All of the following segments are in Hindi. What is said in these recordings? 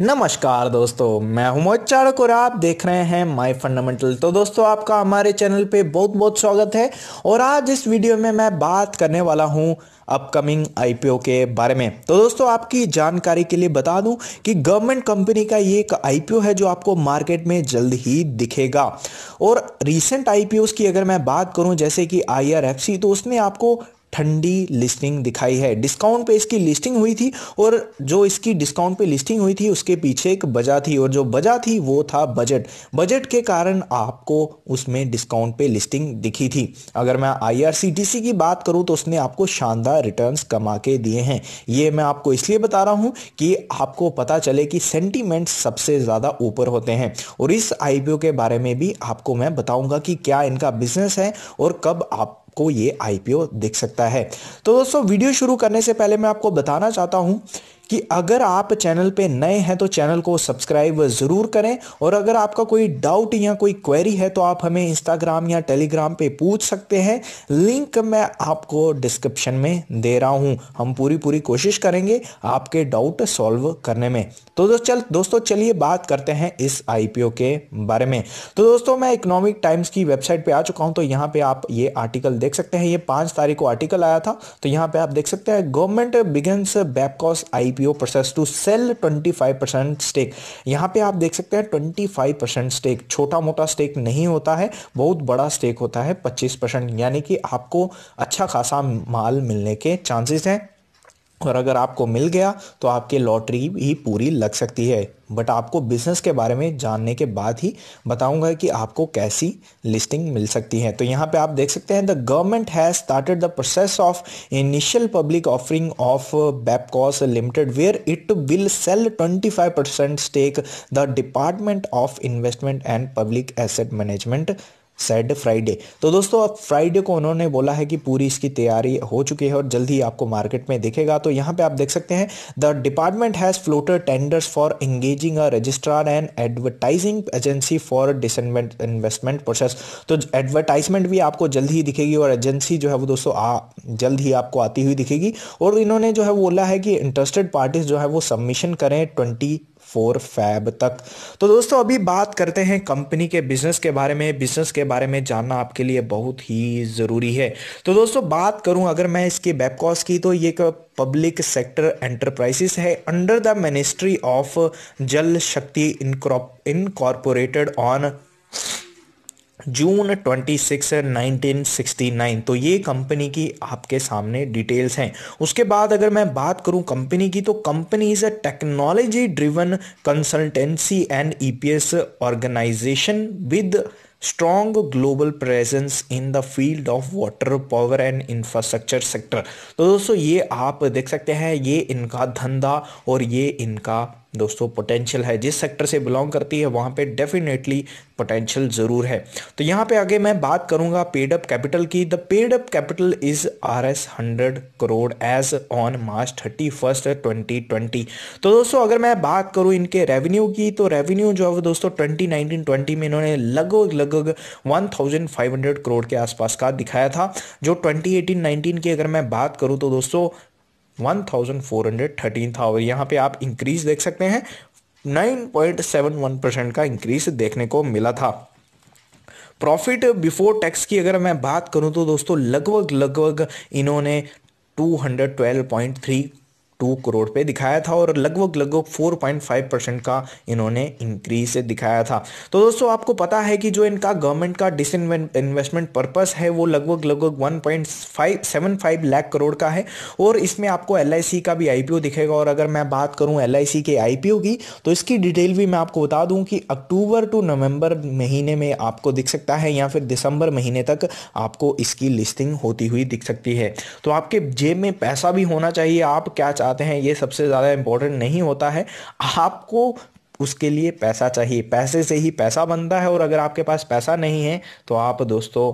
नमस्कार दोस्तों मैं हूं मोहित चाड़क और आप देख रहे हैं माय फंडामेंटल तो दोस्तों आपका हमारे चैनल पे बहुत बहुत स्वागत है और आज इस वीडियो में मैं बात करने वाला हूं अपकमिंग आईपीओ के बारे में तो दोस्तों आपकी जानकारी के लिए बता दूं कि गवर्नमेंट कंपनी का ये एक आईपीओ है जो आपको मार्केट में जल्द ही दिखेगा और रिसेंट आईपीओ की अगर मैं बात करूं जैसे कि आई तो उसने आपको ठंडी लिस्टिंग दिखाई है डिस्काउंट पे इसकी लिस्टिंग हुई थी और जो इसकी डिस्काउंट पे लिस्टिंग हुई थी उसके पीछे एक वजह थी और जो वजह थी वो था बजट बजट के कारण आपको उसमें डिस्काउंट पे लिस्टिंग दिखी थी अगर मैं आईआरसीटीसी की बात करूं तो उसने आपको शानदार रिटर्न्स कमा के दिए हैं ये मैं आपको इसलिए बता रहा हूँ कि आपको पता चले कि सेंटीमेंट सबसे ज़्यादा ऊपर होते हैं और इस आई के बारे में भी आपको मैं बताऊँगा कि क्या इनका बिजनेस है और कब आप को ये आईपीओ दिख सकता है तो दोस्तों वीडियो शुरू करने से पहले मैं आपको बताना चाहता हूं कि अगर आप चैनल पे नए हैं तो चैनल को सब्सक्राइब ज़रूर करें और अगर आपका कोई डाउट या कोई क्वेरी है तो आप हमें इंस्टाग्राम या टेलीग्राम पे पूछ सकते हैं लिंक मैं आपको डिस्क्रिप्शन में दे रहा हूँ हम पूरी पूरी कोशिश करेंगे आपके डाउट सॉल्व करने में तो चल दोस्तों चलिए बात करते हैं इस आई के बारे में तो दोस्तों मैं इकोनॉमिक टाइम्स की वेबसाइट पर आ चुका हूं तो यहां पर आप ये आर्टिकल देख सकते हैं ये पांच तारीख को आर्टिकल आया था तो यहाँ पे आप देख सकते हैं गवर्नमेंट बिगन्स बैपकॉस I IPO process to sell 25% stake यहां पे आप देख सकते हैं 25% स्टेक छोटा मोटा स्टेक नहीं होता है बहुत बड़ा स्टेक होता है 25% यानी कि आपको अच्छा खासा माल मिलने के चांसेस हैं और अगर आपको मिल गया तो आपकी लॉटरी भी पूरी लग सकती है बट आपको बिज़नेस के बारे में जानने के बाद ही बताऊंगा कि आपको कैसी लिस्टिंग मिल सकती है तो यहाँ पे आप देख सकते हैं the government has started the process of initial public offering of बेपकॉस limited where it will sell 25 percent stake the department of investment and public asset management said Friday तो दोस्तों अब फ्राइडे को उन्होंने बोला है कि पूरी इसकी तैयारी हो चुकी है और जल्द ही आपको मार्केट में दिखेगा तो यहाँ पे आप देख सकते हैं the department has floated tenders for engaging a registrar and advertising agency for disinvestment process तो एडवर्टाइजमेंट भी आपको जल्द ही दिखेगी और एजेंसी जो है वो दोस्तों आ जल्द ही आपको आती हुई दिखेगी और इन्होंने जो है बोला है कि इंटरेस्टेड पार्टीज जो है वो सबमिशन करें ट्वेंटी फोर फैब तक तो दोस्तों अभी बात करते हैं कंपनी के बिजनेस के बारे में बिजनेस के बारे में जानना आपके लिए बहुत ही ज़रूरी है तो दोस्तों बात करूं अगर मैं इसकी वेबकॉस की तो ये पब्लिक सेक्टर एंटरप्राइजेस है under the ministry of Jal Shakti incorporated on June 26 1969 तो ये कंपनी की आपके सामने डिटेल्स हैं उसके बाद अगर मैं बात करूं कंपनी की तो company is a technology driven consultancy and EPS organisation with strong global presence in the field of water power and infrastructure sector तो दोस्तों ये आप देख सकते हैं ये इनका धंधा और ये इनका दोस्तों पोटेंशियल है जिस सेक्टर से बिलोंग करती है वहाँ पे डेफिनेटली पोटेंशियल ज़रूर है तो यहाँ पे आगे मैं बात करूँगा पेड अप कैपिटल की the paid up capital is R S hundred crore as on March thirty first twenty twenty तो दोस्तों अगर मैं बात करूँ इनके रेवेन्यू की तो रेवेन्यू जो है दोस्तों ट्वेंटी नाइनटीन ट्वेंटी में इन्होंने लगभग लगभग one thousand five hundred crore के आसपास का दिखाया था जो ट्वेंटी एटीन नाइनटीन की अगर मैं बात करूँ तो दोस्तों वन फोर हंड्रेड थर्टीन था और यहाँ पे आप इंक्रीज देख सकते हैं nine point seven one percent का इंक्रीज देखने को मिला था प्रॉफिट बिफोर टैक्स की अगर मैं बात करूं तो दोस्तों लगभग लगभग इन्होंने two hundred twelve point three two crore पे दिखाया था और लगभग लगभग फोर पॉइंट फाइव परसेंट का इन्होंने इंक्रीज दिखाया था तो दोस्तों आपको पता है कि जो इनका गवर्नमेंट का डिस इन्वेस्टमेंट पर्पस है वो लगभग लगभग one point five seven five lakh crore का है और इसमें आपको एल का भी आई दिखेगा और अगर मैं बात करूँ एल के आई की तो इसकी डिटेल भी मैं आपको बता दूँ कि अक्टूबर टू नवम्बर महीने में आपको दिख सकता है या फिर दिसंबर महीने तक आपको इसकी लिस्टिंग होती हुई दिख सकती है तो आपके जेब में पैसा भी होना चाहिए आप क्या चाह चाहते हैं ये सबसे ज़्यादा इम्पोर्टेंट नहीं होता है आपको उसके लिए पैसा चाहिए पैसे से ही पैसा बनता है और अगर आपके पास पैसा नहीं है तो आप दोस्तों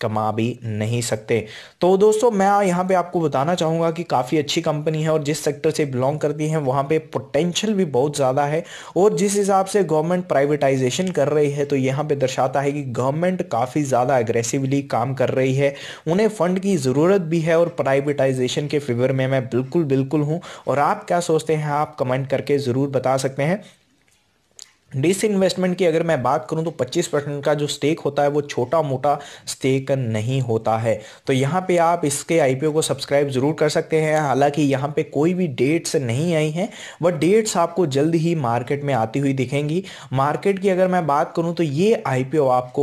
कमा भी नहीं सकते तो दोस्तों मैं यहाँ पे आपको बताना चाहूँगा कि काफ़ी अच्छी कंपनी है और जिस सेक्टर से बिलोंग करती है वहाँ पे पोटेंशियल भी बहुत ज़्यादा है और जिस हिसाब से गवर्नमेंट प्राइवेटाइजेशन कर रही है तो यहाँ पे दर्शाता है कि गवर्नमेंट काफ़ी ज़्यादा एग्रेसिवली काम कर रही है उन्हें फ़ंड की ज़रूरत भी है और प्राइवेटाइजेशन के फेवर में मैं बिल्कुल बिल्कुल हूँ और आप क्या सोचते हैं आप कमेंट करके ज़रूर बता सकते हैं इन्वेस्टमेंट की अगर मैं बात करूं तो 25 परसेंट का जो स्टेक होता है वो छोटा मोटा स्टेक नहीं होता है तो यहाँ पे आप इसके आईपीओ को सब्सक्राइब ज़रूर कर सकते हैं हालांकि यहाँ पे कोई भी डेट्स नहीं आई हैं बट डेट्स आपको जल्द ही मार्केट में आती हुई दिखेंगी मार्केट की अगर मैं बात करूँ तो ये आई आपको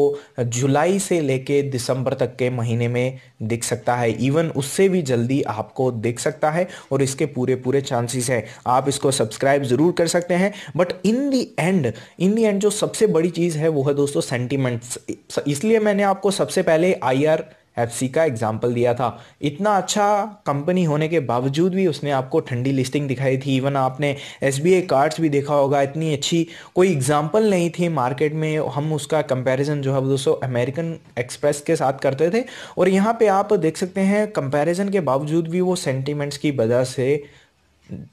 जुलाई से लेके दिसंबर तक के महीने में दिख सकता है इवन उससे भी जल्दी आपको दिख सकता है और इसके पूरे पूरे चांसेस हैं आप इसको सब्सक्राइब ज़रूर कर सकते हैं but in the end in the end जो सबसे बड़ी चीज़ है वो है दोस्तों सेंटीमेंट्स इसलिए मैंने आपको सबसे पहले आई आर एफ सी का एग्जाम्पल दिया था इतना अच्छा कंपनी होने के बावजूद भी उसने आपको ठंडी लिस्टिंग दिखाई थी इवन आपने एस बी आई कार्ड्स भी देखा होगा इतनी अच्छी कोई एग्जाम्पल नहीं थी मार्केट में हम उसका कंपेरिजन जो है दोस्तों अमेरिकन एक्सप्रेस के साथ करते थे और यहाँ पे आप देख सकते हैं कंपेरिजन के बावजूद भी वो सेंटिमेंट्स की वजह से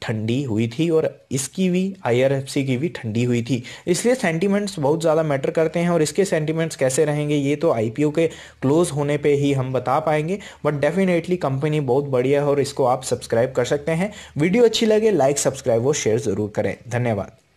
ठंडी हुई थी और इसकी भी आई की भी ठंडी हुई थी इसलिए सेंटीमेंट्स बहुत ज़्यादा मैटर करते हैं और इसके सेंटीमेंट्स कैसे रहेंगे ये तो आई के क्लोज होने पे ही हम बता पाएंगे बट डेफिनेटली कंपनी बहुत बढ़िया है और इसको आप सब्सक्राइब कर सकते हैं वीडियो अच्छी लगे लाइक सब्सक्राइब और शेयर ज़रूर करें धन्यवाद